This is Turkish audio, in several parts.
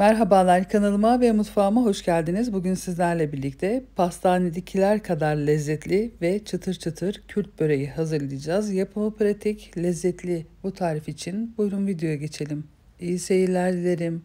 Merhabalar kanalıma ve mutfağıma hoş geldiniz. Bugün sizlerle birlikte pastanedekiler kadar lezzetli ve çıtır çıtır Kürt böreği hazırlayacağız. Yapımı pratik, lezzetli bu tarif için buyurun videoya geçelim. İyi seyirler dilerim.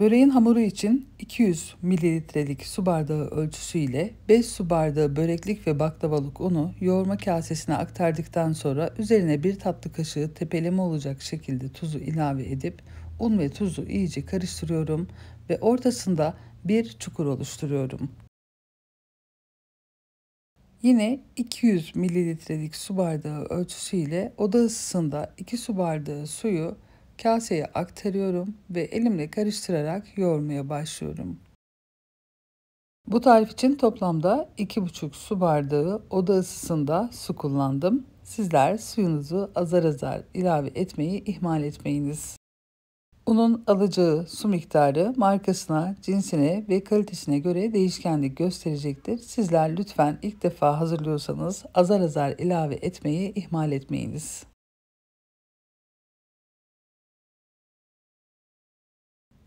Böreğin hamuru için 200 mililitrelik su bardağı ölçüsüyle 5 su bardağı böreklik ve baklavalık unu yoğurma kasesine aktardıktan sonra üzerine bir tatlı kaşığı tepeleme olacak şekilde tuzu ilave edip un ve tuzu iyice karıştırıyorum ve ortasında bir çukur oluşturuyorum. Yine 200 mililitrelik su bardağı ölçüsüyle oda ısısında 2 su bardağı suyu kaseye aktarıyorum ve elimle karıştırarak yoğurmaya başlıyorum. Bu tarif için toplamda 2,5 su bardağı oda ısısında su kullandım. Sizler suyunuzu azar azar ilave etmeyi ihmal etmeyiniz. Unun alacağı su miktarı markasına, cinsine ve kalitesine göre değişkenlik gösterecektir. Sizler lütfen ilk defa hazırlıyorsanız azar azar ilave etmeyi ihmal etmeyiniz.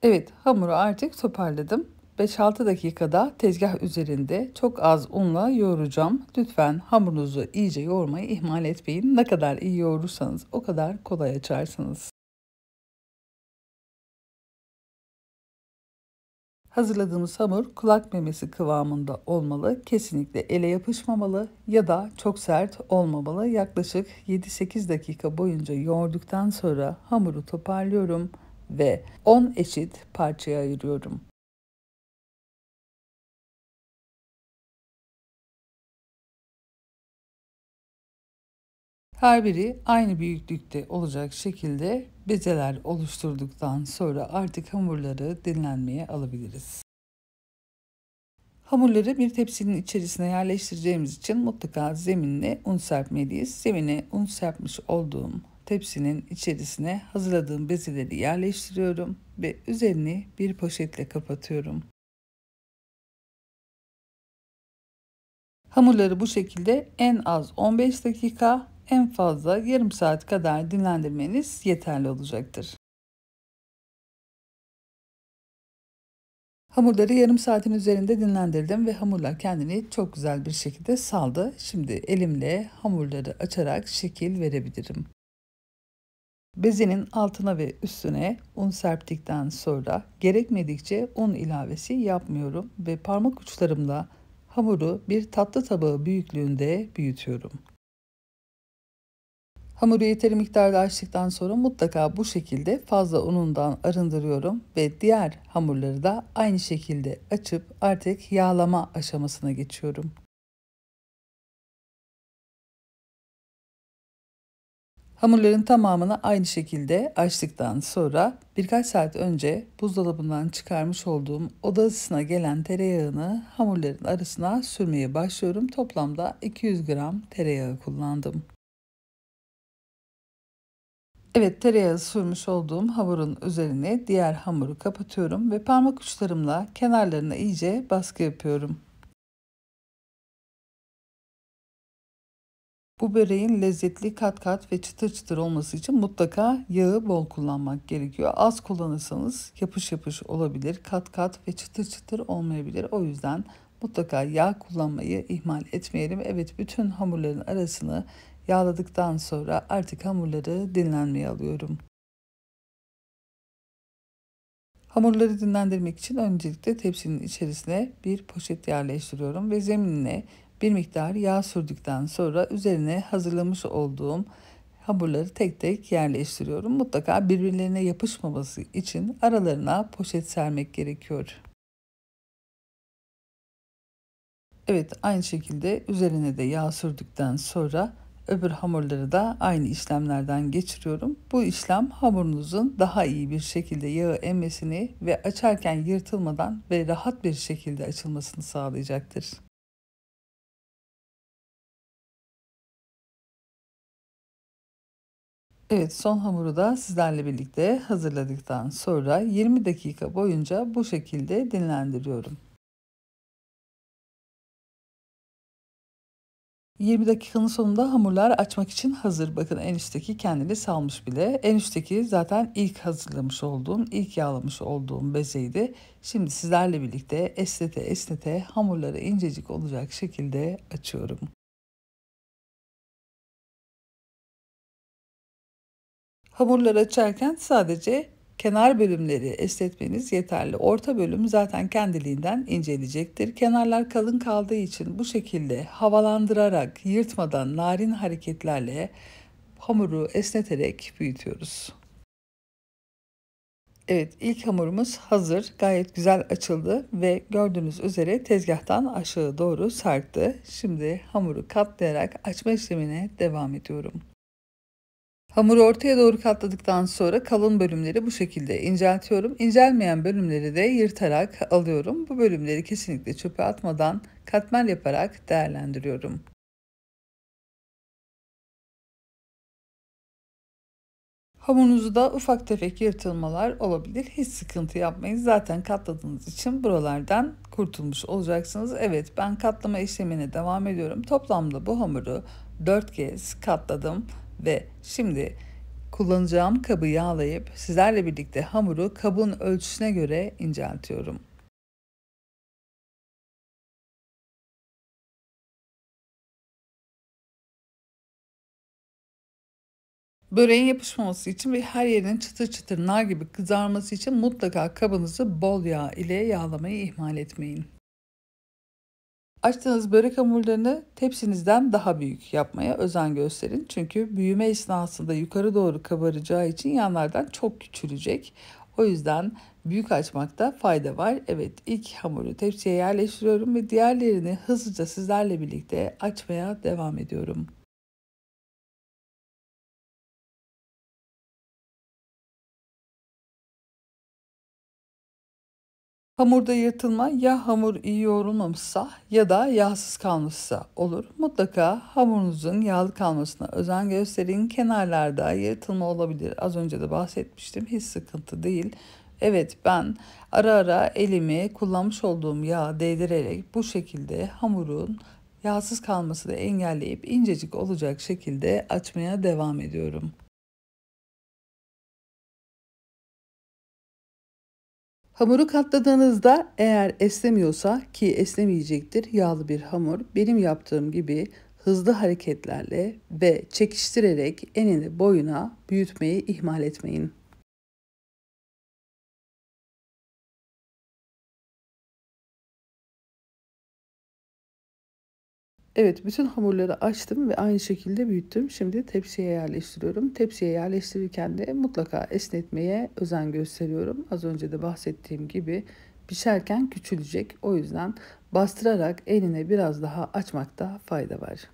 Evet hamuru artık toparladım. 5-6 dakikada tezgah üzerinde çok az unla yoğuracağım. Lütfen hamurunuzu iyice yoğurmayı ihmal etmeyin. Ne kadar iyi yoğurursanız o kadar kolay açarsınız. Hazırladığımız hamur kulak memesi kıvamında olmalı. Kesinlikle ele yapışmamalı ya da çok sert olmamalı. Yaklaşık 7-8 dakika boyunca yoğurduktan sonra hamuru toparlıyorum ve 10 eşit parçaya ayırıyorum. Her biri aynı büyüklükte olacak şekilde bezeler oluşturduktan sonra artık hamurları dinlenmeye alabiliriz. Hamurları bir tepsinin içerisine yerleştireceğimiz için mutlaka zeminle un serpmeliyiz. Zemine un serpmiş olduğum tepsinin içerisine hazırladığım bezeleri yerleştiriyorum ve üzerini bir poşetle kapatıyorum. Hamurları bu şekilde en az 15 dakika en fazla yarım saat kadar dinlendirmeniz yeterli olacaktır. Hamurları yarım saatin üzerinde dinlendirdim ve hamurlar kendini çok güzel bir şekilde saldı. Şimdi elimle hamurları açarak şekil verebilirim. Bezenin altına ve üstüne un serptikten sonra gerekmedikçe un ilavesi yapmıyorum ve parmak uçlarımla hamuru bir tatlı tabağı büyüklüğünde büyütüyorum. Hamuru yeteri miktarda açtıktan sonra mutlaka bu şekilde fazla unundan arındırıyorum ve diğer hamurları da aynı şekilde açıp artık yağlama aşamasına geçiyorum. Hamurların tamamını aynı şekilde açtıktan sonra birkaç saat önce buzdolabından çıkarmış olduğum oda ısısına gelen tereyağını hamurların arasına sürmeye başlıyorum. Toplamda 200 gram tereyağı kullandım. Evet tereyağı sürmüş olduğum hamurun üzerine diğer hamuru kapatıyorum ve parmak uçlarımla kenarlarına iyice baskı yapıyorum. Bu böreğin lezzetli kat kat ve çıtır çıtır olması için mutlaka yağı bol kullanmak gerekiyor. Az kullanırsanız yapış yapış olabilir, kat kat ve çıtır çıtır olmayabilir. O yüzden mutlaka yağ kullanmayı ihmal etmeyelim. Evet bütün hamurların arasını Yağladıktan sonra artık hamurları dinlenmeye alıyorum. Hamurları dinlendirmek için öncelikle tepsinin içerisine bir poşet yerleştiriyorum ve zeminine bir miktar yağ sürdükten sonra üzerine hazırlamış olduğum hamurları tek tek yerleştiriyorum. Mutlaka birbirlerine yapışmaması için aralarına poşet sermek gerekiyor. Evet aynı şekilde üzerine de yağ sürdükten sonra Öbür hamurları da aynı işlemlerden geçiriyorum. Bu işlem hamurunuzun daha iyi bir şekilde yağı emmesini ve açarken yırtılmadan ve rahat bir şekilde açılmasını sağlayacaktır. Evet son hamuru da sizlerle birlikte hazırladıktan sonra 20 dakika boyunca bu şekilde dinlendiriyorum. 20 dakikanın sonunda hamurlar açmak için hazır. Bakın en üstteki kendini salmış bile. En üstteki zaten ilk hazırlamış olduğum, ilk yağlamış olduğum bezeydi. Şimdi sizlerle birlikte esnete esnete hamurları incecik olacak şekilde açıyorum. Hamurları açarken sadece Kenar bölümleri esnetmeniz yeterli. Orta bölüm zaten kendiliğinden inceleyecektir. Kenarlar kalın kaldığı için bu şekilde havalandırarak, yırtmadan narin hareketlerle hamuru esneterek büyütüyoruz. Evet ilk hamurumuz hazır. Gayet güzel açıldı ve gördüğünüz üzere tezgahtan aşağı doğru sarktı. Şimdi hamuru katlayarak açma işlemine devam ediyorum. Hamuru ortaya doğru katladıktan sonra kalın bölümleri bu şekilde inceltiyorum. İncelmeyen bölümleri de yırtarak alıyorum. Bu bölümleri kesinlikle çöpe atmadan katmer yaparak değerlendiriyorum. Hamurunuzu da ufak tefek yırtılmalar olabilir. Hiç sıkıntı yapmayın. Zaten katladığınız için buralardan kurtulmuş olacaksınız. Evet ben katlama işlemine devam ediyorum. Toplamda bu hamuru 4 kez katladım. Ve şimdi kullanacağım kabı yağlayıp sizlerle birlikte hamuru kabın ölçüsüne göre inceltiyorum. Böreğin yapışmaması için ve her yerinin çıtır çıtır nar gibi kızarması için mutlaka kabınızı bol yağ ile yağlamayı ihmal etmeyin. Açtığınız börek hamurlarını tepsinizden daha büyük yapmaya özen gösterin. Çünkü büyüme esnasında yukarı doğru kabaracağı için yanlardan çok küçülecek. O yüzden büyük açmakta fayda var. Evet ilk hamuru tepsiye yerleştiriyorum ve diğerlerini hızlıca sizlerle birlikte açmaya devam ediyorum. Hamurda yırtılma ya hamur iyi yoğrulmamışsa ya da yağsız kalmışsa olur. Mutlaka hamurunuzun yağlı kalmasına özen gösterin. Kenarlarda yırtılma olabilir. Az önce de bahsetmiştim. Hiç sıkıntı değil. Evet ben ara ara elimi kullanmış olduğum yağ değdirerek bu şekilde hamurun yağsız kalmasını engelleyip incecik olacak şekilde açmaya devam ediyorum. Hamuru katladığınızda eğer esnemiyorsa ki esnemeyecektir yağlı bir hamur benim yaptığım gibi hızlı hareketlerle ve çekiştirerek enini boyuna büyütmeyi ihmal etmeyin. Evet bütün hamurları açtım ve aynı şekilde büyüttüm. Şimdi tepsiye yerleştiriyorum. Tepsiye yerleştirirken de mutlaka esnetmeye özen gösteriyorum. Az önce de bahsettiğim gibi pişerken küçülecek. O yüzden bastırarak eline biraz daha açmakta fayda var.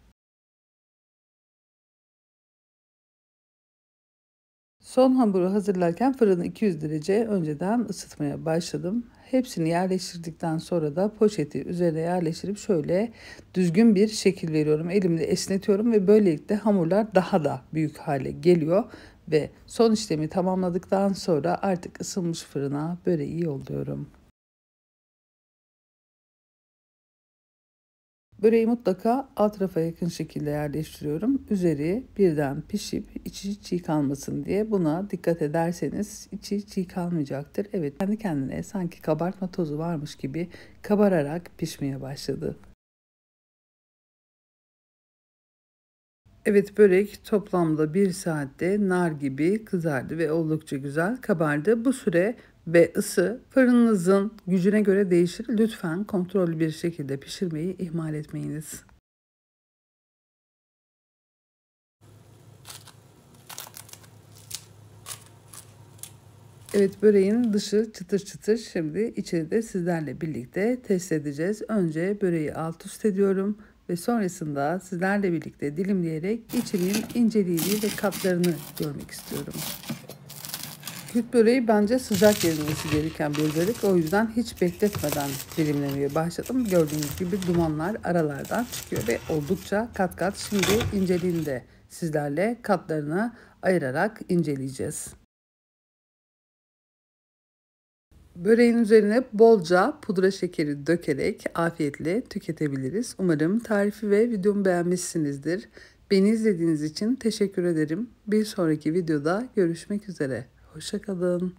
Son hamuru hazırlarken fırını 200 derece önceden ısıtmaya başladım. Hepsini yerleştirdikten sonra da poşeti üzerine yerleştirip şöyle düzgün bir şekil veriyorum. Elimle esnetiyorum ve böylelikle hamurlar daha da büyük hale geliyor ve son işlemi tamamladıktan sonra artık ısınmış fırına böreği yolluyorum. Böreği mutlaka alt rafa yakın şekilde yerleştiriyorum. Üzeri birden pişip içi çiğ kalmasın diye buna dikkat ederseniz içi çiğ kalmayacaktır. Evet kendi kendine sanki kabartma tozu varmış gibi kabararak pişmeye başladı. Evet börek toplamda 1 saatte nar gibi kızardı ve oldukça güzel kabardı. Bu süre ve ısı fırınınızın gücüne göre değişir. Lütfen kontrollü bir şekilde pişirmeyi ihmal etmeyiniz. Evet böreğin dışı çıtır çıtır. Şimdi içini de sizlerle birlikte test edeceğiz. Önce böreği alt üst ediyorum ve sonrasında sizlerle birlikte dilimleyerek içinin inceliğini ve katlarını görmek istiyorum. Küt böreği bence sıcak yenilmesi gereken bir börek. O yüzden hiç bekletmeden dilimlemeye başladım. Gördüğünüz gibi dumanlar aralardan çıkıyor ve oldukça kat kat şimdi inceliğinde sizlerle katlarını ayırarak inceleyeceğiz. Böreğin üzerine bolca pudra şekeri dökerek afiyetle tüketebiliriz. Umarım tarifi ve videomu beğenmişsinizdir. Beni izlediğiniz için teşekkür ederim. Bir sonraki videoda görüşmek üzere. Hoşçakalın.